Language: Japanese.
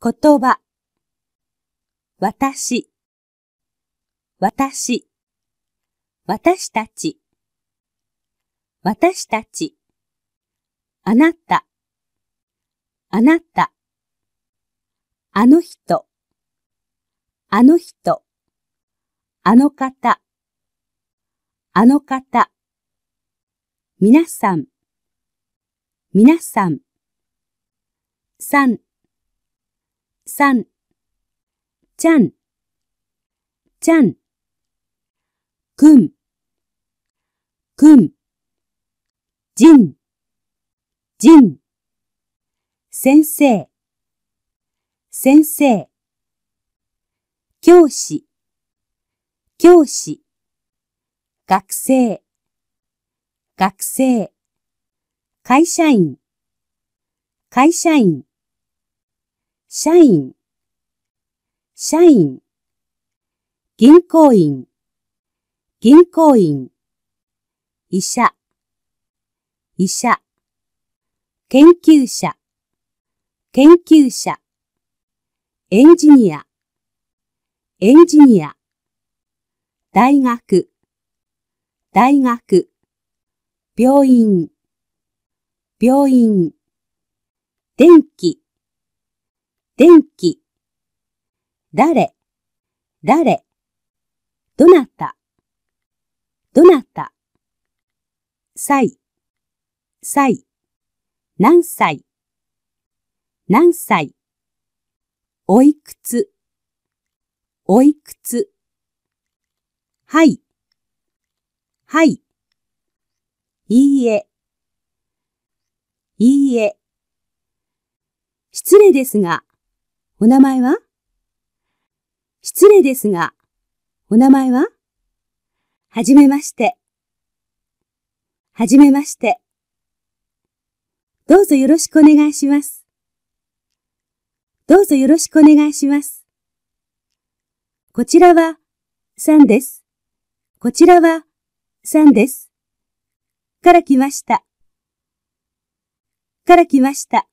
言葉、私、私、私たち、私たち、あなた、あなた、あの人、あの人、あの方、あの方、皆さん、皆さん、さん、3ちゃんちゃんくんくんじんじん先生先生教師教師学生学生会社員会社員社員、社員、銀行員、銀行員、医者、医者、研究者、研究者、エンジニア、エンジニア、大学、大学、病院、病院、電気、電気、誰、誰、どなた、どなた、歳、歳、何歳、何歳、おいくつ、おいくつ、はい、はい、いいえ、いいえ、失礼ですが、お名前は失礼ですが、お名前ははじめまして。はじめまして。どうぞよろしくお願いします。どうぞよろしくお願いします。こちらはんです。こちらはんです。から来ました。から来ました。